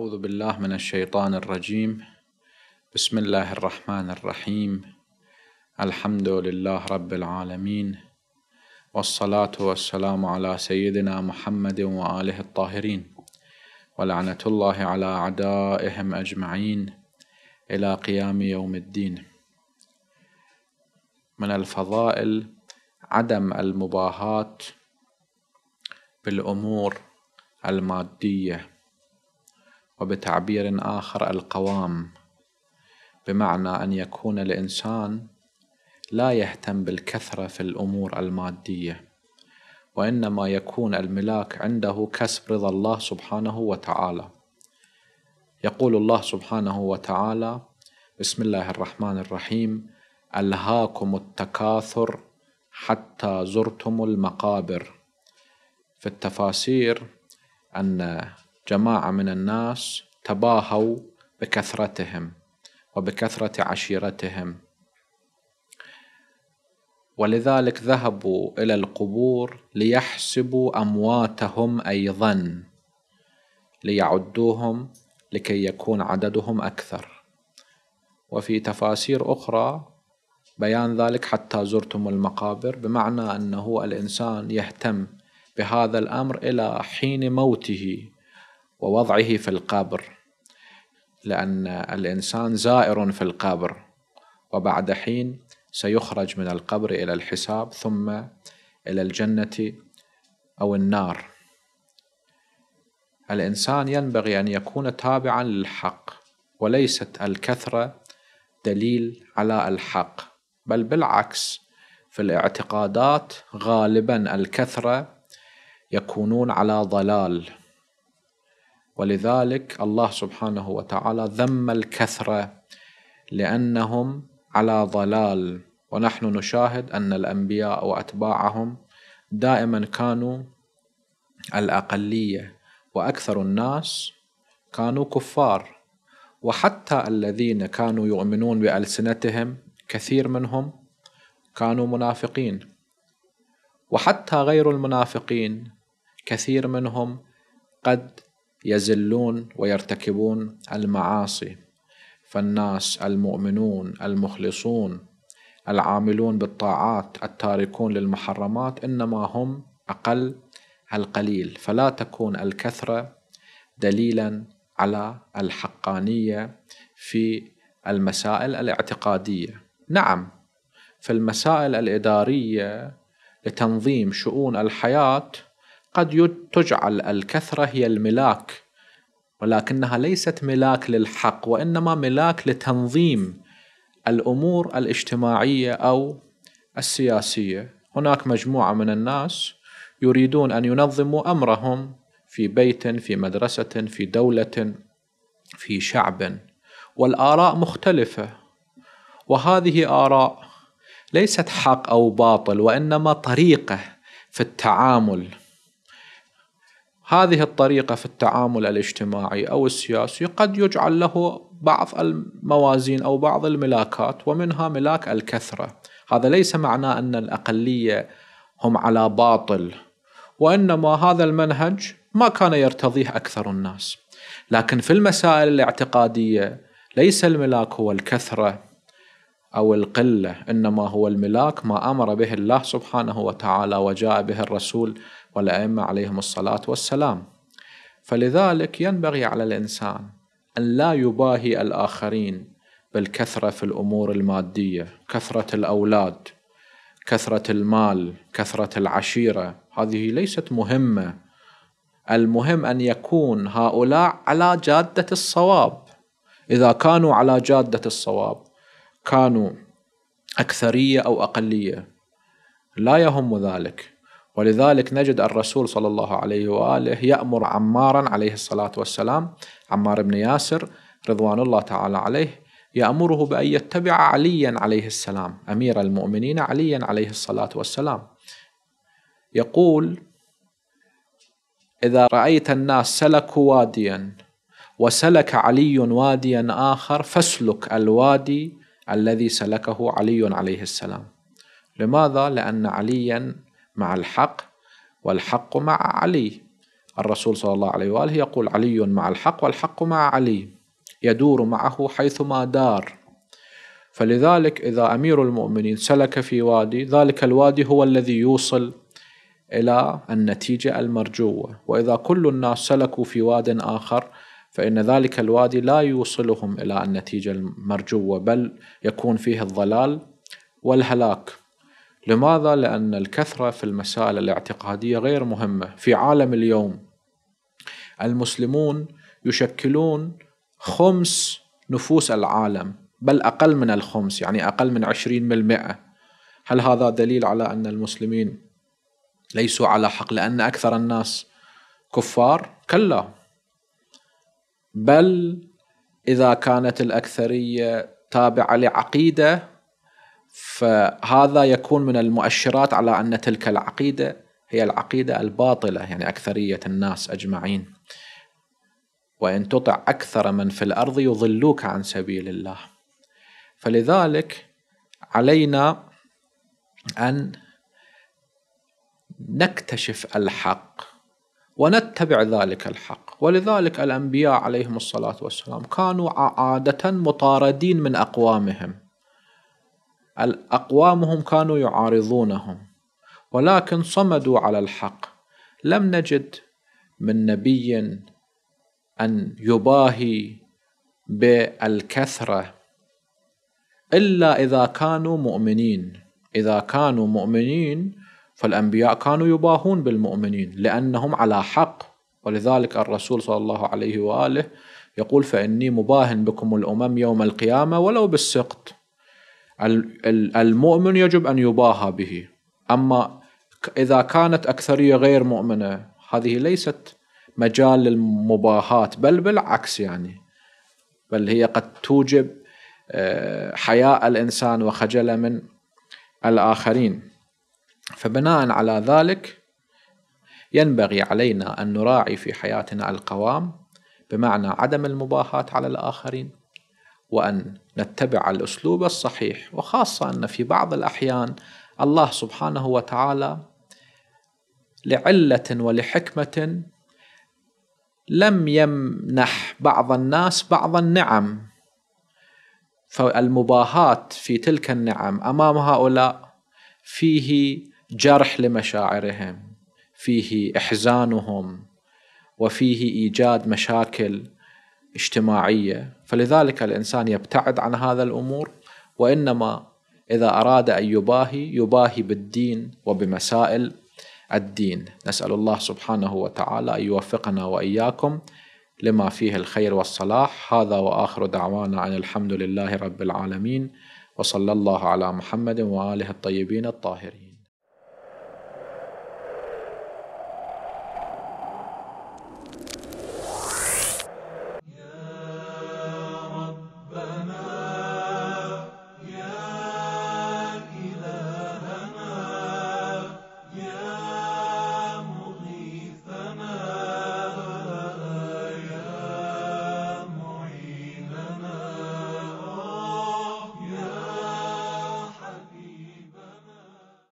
أعوذ بالله من الشيطان الرجيم بسم الله الرحمن الرحيم الحمد لله رب العالمين والصلاة والسلام على سيدنا محمد وآله الطاهرين ولعنة الله على أعدائهم أجمعين إلى قيام يوم الدين من الفضائل عدم المباهاة بالأمور المادية وبتعبير آخر القوام بمعنى أن يكون الإنسان لا يهتم بالكثرة في الأمور المادية وإنما يكون الملاك عنده كسب رضا الله سبحانه وتعالى يقول الله سبحانه وتعالى بسم الله الرحمن الرحيم ألهاكم التكاثر حتى زرتم المقابر في التفاسير أن جماعة من الناس تباهوا بكثرتهم وبكثرة عشيرتهم ولذلك ذهبوا إلى القبور ليحسبوا أمواتهم أيضا ليعدوهم لكي يكون عددهم أكثر وفي تفاسير أخرى بيان ذلك حتى زرتم المقابر بمعنى أنه الإنسان يهتم بهذا الأمر إلى حين موته ووضعه في القبر لأن الإنسان زائر في القبر وبعد حين سيخرج من القبر إلى الحساب ثم إلى الجنة أو النار الإنسان ينبغي أن يكون تابعا للحق وليست الكثرة دليل على الحق بل بالعكس في الاعتقادات غالبا الكثرة يكونون على ضلال ولذلك الله سبحانه وتعالى ذم الكثره لانهم على ضلال ونحن نشاهد ان الانبياء واتباعهم دائما كانوا الاقليه واكثر الناس كانوا كفار وحتى الذين كانوا يؤمنون بالسنتهم كثير منهم كانوا منافقين وحتى غير المنافقين كثير منهم قد يزلون ويرتكبون المعاصي فالناس المؤمنون المخلصون العاملون بالطاعات التاركون للمحرمات انما هم اقل القليل فلا تكون الكثره دليلا على الحقانيه في المسائل الاعتقاديه نعم في المسائل الاداريه لتنظيم شؤون الحياه قد تجعل الكثرة هي الملاك ولكنها ليست ملاك للحق وإنما ملاك لتنظيم الأمور الاجتماعية أو السياسية هناك مجموعة من الناس يريدون أن ينظموا أمرهم في بيت في مدرسة في دولة في شعب والآراء مختلفة وهذه آراء ليست حق أو باطل وإنما طريقة في التعامل هذه الطريقة في التعامل الاجتماعي أو السياسي قد يجعل له بعض الموازين أو بعض الملاكات ومنها ملاك الكثرة هذا ليس معناه أن الأقلية هم على باطل وإنما هذا المنهج ما كان يرتضيه أكثر الناس لكن في المسائل الاعتقادية ليس الملاك هو الكثرة أو القلة إنما هو الملاك ما أمر به الله سبحانه وتعالى وجاء به الرسول والأئمة عليهم الصلاة والسلام فلذلك ينبغي على الإنسان أن لا يباهي الآخرين بالكثرة في الأمور المادية كثرة الأولاد كثرة المال كثرة العشيرة هذه ليست مهمة المهم أن يكون هؤلاء على جادة الصواب إذا كانوا على جادة الصواب كانوا أكثرية أو أقلية لا يهم ذلك ولذلك نجد الرسول صلى الله عليه وآله يأمر عمارا عليه الصلاة والسلام عمار بن ياسر رضوان الله تعالى عليه يأمره بأن يتبع عليا عليه السلام أمير المؤمنين عليا عليه الصلاة والسلام يقول إذا رأيت الناس سلكوا واديا وسلك علي واديا آخر فاسلك الوادي الذي سلكه علي عليه السلام لماذا؟ لأن عليا مع الحق والحق مع علي الرسول صلى الله عليه وآله يقول علي مع الحق والحق مع علي يدور معه حيثما دار فلذلك إذا أمير المؤمنين سلك في وادي ذلك الوادي هو الذي يوصل إلى النتيجة المرجوة وإذا كل الناس سلكوا في واد آخر فإن ذلك الوادي لا يوصلهم إلى النتيجة المرجوة بل يكون فيه الضلال والهلاك لماذا؟ لأن الكثرة في المسائل الاعتقادية غير مهمة في عالم اليوم المسلمون يشكلون خمس نفوس العالم بل أقل من الخمس يعني أقل من عشرين من المئة هل هذا دليل على أن المسلمين ليسوا على حق لأن أكثر الناس كفار؟ كلا بل اذا كانت الاكثريه تابعه لعقيده فهذا يكون من المؤشرات على ان تلك العقيده هي العقيده الباطله يعني اكثريه الناس اجمعين وان تطع اكثر من في الارض يضلوك عن سبيل الله فلذلك علينا ان نكتشف الحق ونتبع ذلك الحق ولذلك الأنبياء عليهم الصلاة والسلام كانوا عادة مطاردين من أقوامهم أقوامهم كانوا يعارضونهم ولكن صمدوا على الحق لم نجد من نبي أن يباهي بالكثرة إلا إذا كانوا مؤمنين إذا كانوا مؤمنين فالأنبياء كانوا يباهون بالمؤمنين لأنهم على حق ولذلك الرسول صلى الله عليه وآله يقول فإني مباهن بكم الأمم يوم القيامة ولو بالسقط المؤمن يجب أن يباهى به أما إذا كانت أكثرية غير مؤمنة هذه ليست مجال للمباهاة بل بالعكس يعني بل هي قد توجب آه، حياء الإنسان وخجل من الآخرين فبناء على ذلك ينبغي علينا أن نراعي في حياتنا القوام بمعنى عدم المباهاة على الآخرين وأن نتبع الأسلوب الصحيح وخاصة أن في بعض الأحيان الله سبحانه وتعالى لعلة ولحكمة لم يمنح بعض الناس بعض النعم فالمباهاة في تلك النعم أمام هؤلاء فيه جرح لمشاعرهم فيه احزانهم وفيه ايجاد مشاكل اجتماعيه فلذلك الانسان يبتعد عن هذا الامور وانما اذا اراد ان يباهي يباهي بالدين وبمسائل الدين نسال الله سبحانه وتعالى ان يوفقنا واياكم لما فيه الخير والصلاح هذا واخر دعوانا ان الحمد لله رب العالمين وصلى الله على محمد واله الطيبين الطاهرين